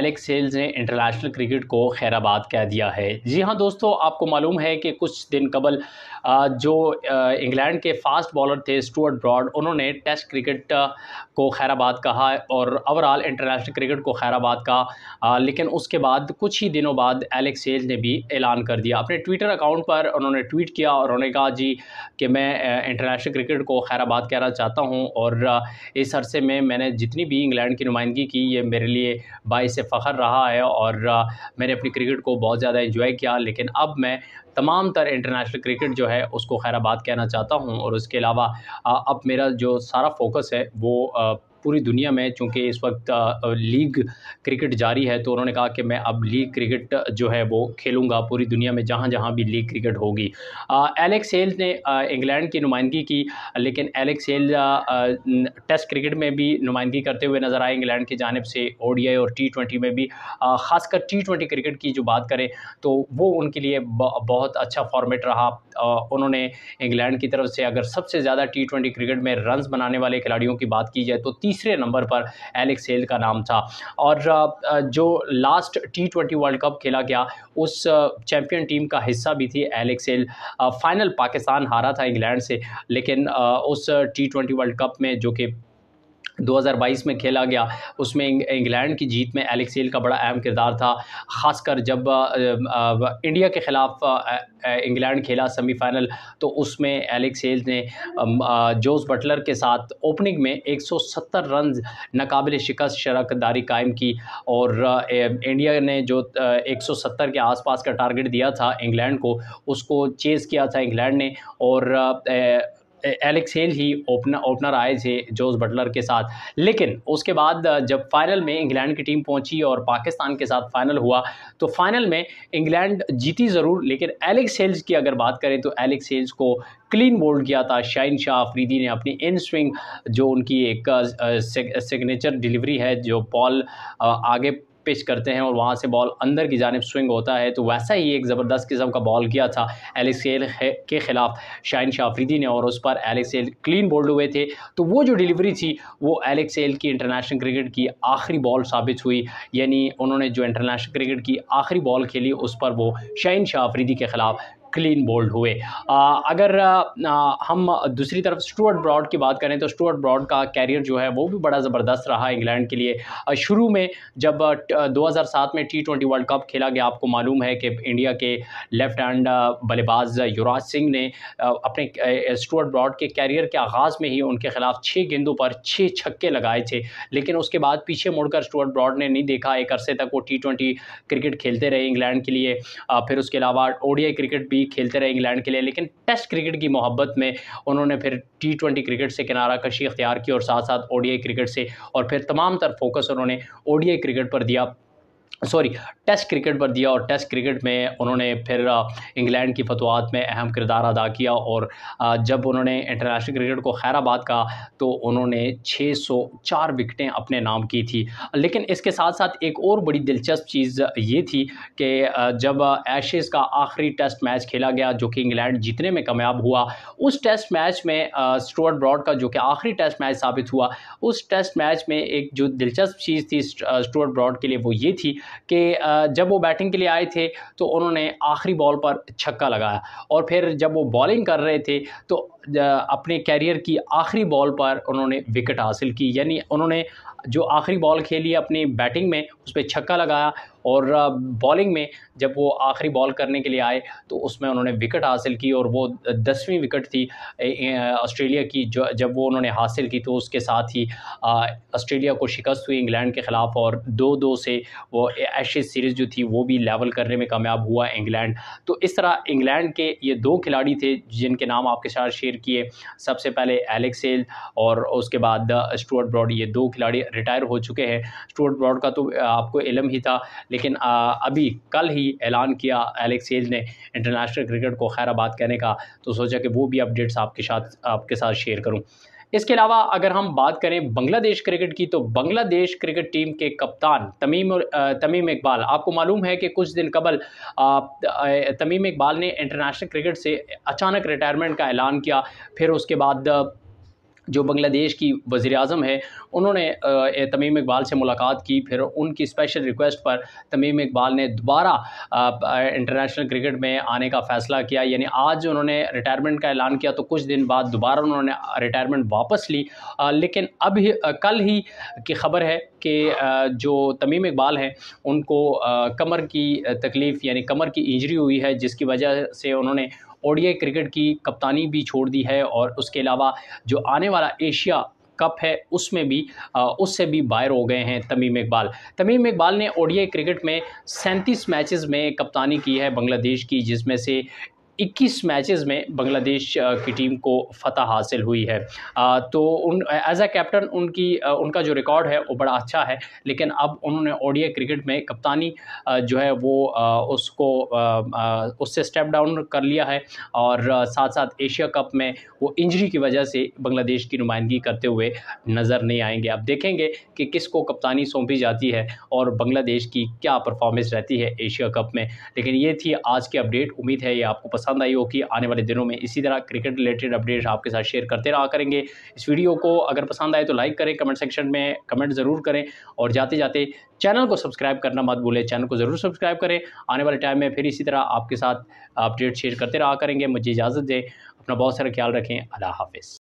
Alex Hales ने international cricket को खैराबाद कह दिया है जी हाँ दोस्तों आपको मालूम है कि कुछ दिन कबल जो इंग्लैंड के फास्ट बॉलर थे स्टुअर्ट ब्रॉड उन्होंने टेस्ट क्रिकेट को खैराबाद कहा और ओवरऑल इंटरनेशनल क्रिकेट को खैराबाद कहा लेकिन उसके बाद कुछ ही दिनों बाद एलेक्स हेल्स ने भी ऐलान कर दिया अपने ट्विटर अकाउंट पर उन्होंने ट्वीट किया और उन्होंने कहा जी कि मैं इंटरनेशनल क्रिकेट को खैराबाद कहना चाहता हूँ और इस अरसे में मैंने जितनी भी इंग्लैंड की नुमाइंदगी की ये मेरे लिए बाईस फ़ख्र रहा है और मैंने अपनी क्रिकेट को बहुत ज़्यादा इन्जॉय किया लेकिन अब मैं तमाम तर इंटरनेशनल क्रिकेट जो है उसको खैराबाद कहना चाहता हूँ और उसके अलावा अब मेरा जो सारा फोकस है वो पूरी दुनिया में चूँकि इस वक्त लीग क्रिकेट जारी है तो उन्होंने कहा कि मैं अब लीग क्रिकेट जो है वो खेलूँगा पूरी दुनिया में जहाँ जहाँ भी लीग क्रिकेट होगी एलेक्स हेल ने इंग्लैंड की नुमाइंदगी की लेकिन एलेक्स हेल टेस्ट क्रिकेट में भी नुमाइंदगी करते हुए नज़र आए इंग्लैंड की जानब से ओडीआई और टी ट्वेंटी में भी ख़ासकर टी ट्वेंटी क्रिकेट की जो बात करें तो वो उनके लिए बहुत अच्छा फॉर्मेट रहा उन्होंने इंग्लैंड की तरफ से अगर सबसे ज़्यादा टी ट्वेंटी क्रिकेट में रन्स बनाने वाले खिलाड़ियों की बात की जाए तो तीसरे नंबर पर एलेक्स हेल का नाम था और जो last T twenty world cup खेला गया उस चैम्पियन टीम का हिस्सा भी थी एलेक्स हेल फाइनल पाकिस्तान हारा था इंग्लैंड से लेकिन उस टी ट्वेंटी वर्ल्ड कप में जो कि 2022 में खेला गया उसमें इंग्लैंड की जीत में एलेक्सेल का बड़ा अहम किरदार था ख़ासकर जब इंडिया के ख़िलाफ़ इंग्लैंड खेला सेमीफाइनल तो उसमें एलेक्सेल ने जोस बटलर के साथ ओपनिंग में 170 रन नाकबिल शिकस्त शराकदारी कायम की और इंडिया ने जो 170 के आसपास का टारगेट दिया था इंग्लैंड को उसको चेज़ किया था इंग्लैंड ने और एलेक्स हेल ही ओपनर ओपनर आए थे जोस बटलर के साथ लेकिन उसके बाद जब फाइनल में इंग्लैंड की टीम पहुंची और पाकिस्तान के साथ फाइनल हुआ तो फाइनल में इंग्लैंड जीती ज़रूर लेकिन एलेक्स हेल्स की अगर बात करें तो एलेक्स हेल्स को क्लीन बोल्ड किया था शाइन शाह अफरीदी ने अपनी इन स्विंग जो उनकी एक सिग्नेचर डिलीवरी है जो बॉल आगे पिच करते हैं और वहाँ से बॉल अंदर की जानब स्विंग होता है तो वैसा ही एक ज़बरदस्त किस्म का बॉल किया था एलेक्स एल के ख़िलाफ़ शाहिन शाफरीदी ने और उस पर एलेक्स एल क्लीन बोल्ड हुए थे तो वो जो डिलीवरी थी वो एलेक्स एल की इंटरनेशनल क्रिकेट की आखिरी बॉल साबित हुई यानी उन्होंने जो इंटरनेशनल क्रिकेट की आखिरी बॉल खेली उस पर वो शाहिन शाफरीदी के ख़िलाफ़ क्लीन बोल्ड हुए आ, अगर आ, हम दूसरी तरफ स्टुअर्ट ब्रॉड की बात करें तो स्टुअर्ट ब्रॉड का कैरियर जो है वो भी बड़ा ज़बरदस्त रहा इंग्लैंड के लिए शुरू में जब 2007 में टी ट्वेंटी वर्ल्ड कप खेला गया आपको मालूम है कि इंडिया के लेफ्ट हैंड बल्लेबाज युवराज सिंह ने अपने स्टुअर्ट ब्रॉड के कैरियर के आगाज़ में ही उनके खिलाफ छः गेंदों पर छः छक्के लगाए थे लेकिन उसके बाद पीछे मुड़कर स्टुअर्ट ब्रॉड ने नहीं देखा एक अरसे तक वो टी क्रिकेट खेलते रहे इंग्लैंड के लिए फिर उसके अलावा ओडिया क्रिकेट भी भी खेलते रहे इंग्लैंड के लिए लेकिन टेस्ट क्रिकेट की मोहब्बत में उन्होंने फिर टी ट्वेंटी क्रिकेट से किनारा कशी अख्तियार की और साथ साथ ओडीआई क्रिकेट से और फिर तमाम तर फोकस उन्होंने ओडीआई क्रिकेट पर दिया सॉरी टेस्ट क्रिकेट पर दिया और टेस्ट क्रिकेट में उन्होंने फिर इंग्लैंड की फतवात में अहम किरदार अदा किया और जब उन्होंने इंटरनेशनल क्रिकेट को खैराबाद कहा तो उन्होंने 604 विकटें अपने नाम की थी लेकिन इसके साथ साथ एक और बड़ी दिलचस्प चीज़ ये थी कि जब एशेज़ का आखिरी टेस्ट मैच खेला गया जो कि इंग्लैंड जीतने में कामयाब हुआ उस टेस्ट मैच में स्टोअर्ट ब्रॉड का जो कि आखिरी टेस्ट मैच साबित हुआ उस टेस्ट मैच में एक जो दिलचस्प चीज़ थी स्टोअर्ट ब्रॉड के लिए वो ये थी कि जब वो बैटिंग के लिए आए थे तो उन्होंने आखिरी बॉल पर छक्का लगाया और फिर जब वो बॉलिंग कर रहे थे तो अपने कैरियर की आखिरी बॉल पर उन्होंने विकेट हासिल की यानी उन्होंने जो आखिरी बॉल खेली अपनी बैटिंग में उस पर छक्का लगाया और बॉलिंग में जब वो आखिरी बॉल करने के लिए आए तो उसमें उन्होंने विकेट हासिल की और वो दसवीं विकेट थी ऑस्ट्रेलिया की जो जब वो उन्होंने हासिल की तो उसके साथ ही ऑस्ट्रेलिया को शिकस्त हुई इंग्लैंड के ख़िलाफ़ और दो दो से वो एशेज सीरीज़ जो थी वो भी लेवल करने में कामयाब हुआ इंग्लैंड तो इस तरह इंग्लैंड के ये दो खिलाड़ी थे जिनके नाम आपके साथ शेयर किए सबसे पहले एलेक्सेल और उसके बाद स्टूअर्ट ब्रॉड ये दो खिलाड़ी रिटायर हो चुके हैं स्टूअर्ट ब्रॉड का तो आपको इलम ही था लेकिन अभी कल ही ऐलान किया एलेक्सेज ने इंटरनेशनल क्रिकेट को खैराबाद कहने का तो सोचा कि वो भी अपडेट्स आपके साथ आपके साथ शेयर करूँ इसके अलावा अगर हम बात करें बांग्लादेश क्रिकेट की तो बांग्लादेश क्रिकेट टीम के कप्तान तमीम और तमीम इकबाल आपको मालूम है कि कुछ दिन कबल तमीम इकबाल ने इंटरनेशनल क्रिकेट से अचानक रिटायरमेंट का ऐलान किया फिर उसके बाद जो बांग्लादेश की वज़ी अजम है उन्होंने तमीम इकबाल से मुलाकात की फिर उनकी स्पेशल रिक्वेस्ट पर तमीम इकबाल ने दोबारा इंटरनेशनल क्रिकेट में आने का फ़ैसला किया यानी आज उन्होंने रिटायरमेंट का ऐलान किया तो कुछ दिन बाद दोबारा उन्होंने रिटायरमेंट वापस ली लेकिन अब कल ही की खबर है कि जो तमीम इकबाल हैं उनको कमर की तकलीफ़ यानी कमर की इंजरी हुई है जिसकी वजह से उन्होंने ओडीआई क्रिकेट की कप्तानी भी छोड़ दी है और उसके अलावा जो आने वाला एशिया कप है उसमें भी उससे भी बाहर हो गए हैं तमीम इकबाल तमीम इकबाल ने ओडीआई क्रिकेट में सैंतीस मैचेस में कप्तानी की है बांग्लादेश की जिसमें से 21 मैचेस में बांग्लादेश की टीम को फतह हासिल हुई है तो उन एज अ कैप्टन उनकी उनका जो रिकॉर्ड है वो बड़ा अच्छा है लेकिन अब उन्होंने ओडीआई क्रिकेट में कप्तानी जो है वो उसको उससे स्टेप डाउन कर लिया है और साथ साथ एशिया कप में वो इंजरी की वजह से बांग्लादेश की नुमाइंदगी करते हुए नज़र नहीं आएंगे अब देखेंगे कि किसको कप्तानी सौंपी जाती है और बांग्लादेश की क्या परफॉर्मेंस रहती है एशिया कप में लेकिन ये थी आज की अपडेट उम्मीद है ये आपको पसंद पसंद आई हो कि आने वाले दिनों में इसी तरह क्रिकेट रिलेटेड अपडेट आपके साथ शेयर करते रहा करेंगे इस वीडियो को अगर पसंद आए तो लाइक करें कमेंट सेक्शन में कमेंट ज़रूर करें और जाते जाते चैनल को सब्सक्राइब करना मत भूलें चैनल को ज़रूर सब्सक्राइब करें आने वाले टाइम में फिर इसी तरह आपके साथ अपडेट शेयर करते रहा करेंगे मुझे इजाज़त दें अपना बहुत सारा ख्याल रखें अल्लाह हाफिज़